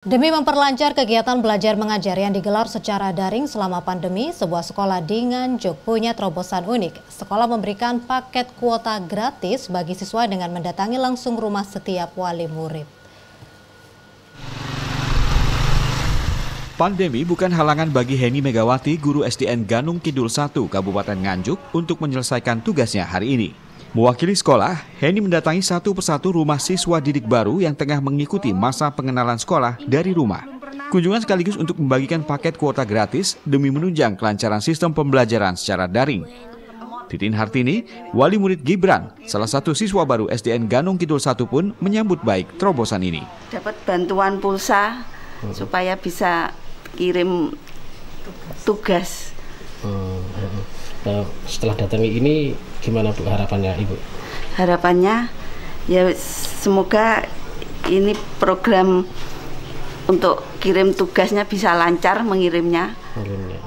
Demi memperlancar kegiatan belajar mengajar yang digelar secara daring selama pandemi, sebuah sekolah di Nganjuk punya terobosan unik. Sekolah memberikan paket kuota gratis bagi siswa dengan mendatangi langsung rumah setiap wali murid. Pandemi bukan halangan bagi Heni Megawati, guru SDN Ganung Kidul 1, Kabupaten Nganjuk, untuk menyelesaikan tugasnya hari ini. Mewakili sekolah, Heni mendatangi satu persatu rumah siswa didik baru yang tengah mengikuti masa pengenalan sekolah dari rumah. Kunjungan sekaligus untuk membagikan paket kuota gratis demi menunjang kelancaran sistem pembelajaran secara daring. Titin Hartini, wali murid Gibran, salah satu siswa baru SDN Ganung Kidul 1 pun menyambut baik terobosan ini. Dapat bantuan pulsa hmm. supaya bisa kirim tugas Nah, setelah datang ini gimana Bu harapannya Ibu? Harapannya ya semoga ini program untuk kirim tugasnya bisa lancar mengirimnya. Mengirimnya.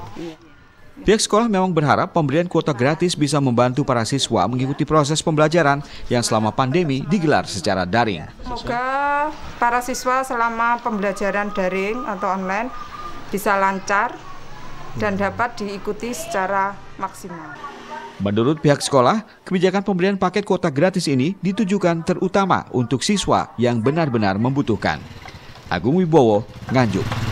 Pihak sekolah memang berharap pemberian kuota gratis bisa membantu para siswa mengikuti proses pembelajaran yang selama pandemi digelar secara daring. Semoga para siswa selama pembelajaran daring atau online bisa lancar dan dapat diikuti secara maksimal. Menurut pihak sekolah, kebijakan pemberian paket kuota gratis ini ditujukan terutama untuk siswa yang benar-benar membutuhkan. Agung Wibowo, Nganjuk.